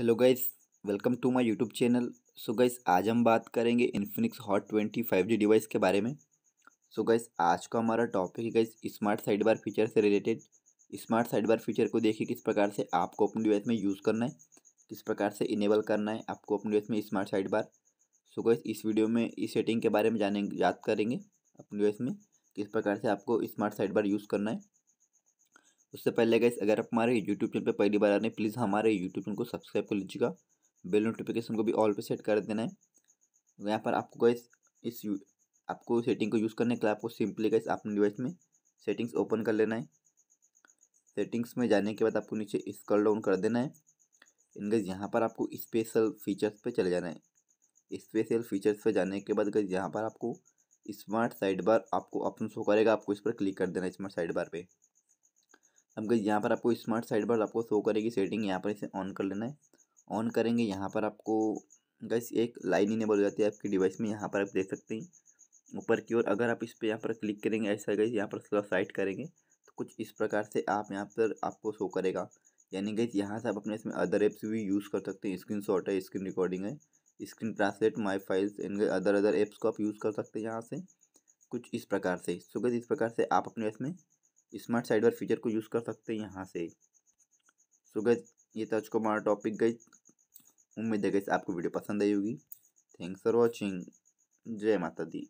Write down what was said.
hello guys welcome to my YouTube channel so guys आज हम बात करेंगे Infinix Hot twenty five G device के बारे में सो so गाइस आज का हमारा टॉपिक है guys smart side bar feature से related smart side bar feature को देखिए किस प्रकार से आपको अपने डिवाइस में यूज़ करना है किस प्रकार से इनेबल करना है आपको अपने डिवाइस में smart side bar so guys इस वीडियो में इस सेटिंग के बारे में जाने याद करेंगे अपने डिवाइस में किस प्रकार से आपको स्मार्ट साइड बार यूज़ करना है उससे पहले गैस अगर आप हमारे यूट्यूब चैनल पर पहली बार आ रहे हैं प्लीज़ हमारे यूट्यूब चैनल को सब्सक्राइब कर लीजिएगा बेल नोटिफिकेशन को भी ऑल पे सेट कर देना है तो यहाँ पर आपको गैस इस आपको सेटिंग को यूज़ करने के लिए आपको सिंपली गैस अपने डिवाइस में सेटिंग्स ओपन कर लेना है सेटिंग्स में जाने के बाद आपको नीचे स्क्रॉल डाउन कर देना है इन इनगैस यहाँ पर आपको स्पेशल फीचर्स पे चले जाना है स्पेशल फीचर्स पे जाने के बाद गैस यहाँ पर आपको स्मार्ट साइड बार आपको ऑप्शन शो करेगा आपको इस पर क्लिक कर देना है स्मार्ट साइड बार पे अब गई यहाँ पर आपको स्मार्ट साइड बार आपको शो करेगी सेटिंग यहाँ पर इसे ऑन कर लेना है ऑन करेंगे यहाँ पर आपको गैस एक लाइन इनेबल हो जाती है आपकी डिवाइस में यहाँ पर आप देख सकते हैं ऊपर की ओर अगर आप इस पर यहाँ पर क्लिक करेंगे ऐसा गई यहाँ पर थोड़ा साइड करेंगे तो कुछ इस प्रकार से आप यहाँ पर आपको शो करेगा यानी गई यहाँ से आप अपने इसमें अदर ऐप्स भी यूज़ कर सकते हैं स्क्रीन शॉट है स्क्रीन रिकॉर्डिंग है screen translate my files and other other apps को आप यूज़ कर सकते हैं यहाँ से कुछ इस प्रकार से सो गई इस प्रकार से आप अपने इसमें स्मार्ट साइडबार फीचर को यूज़ कर सकते हैं यहाँ से सो गैस ये था आज का हमारा टॉपिक गई उम्मीद है गई आपको वीडियो पसंद आई होगी थैंक्स फॉर वॉचिंग जय माता दी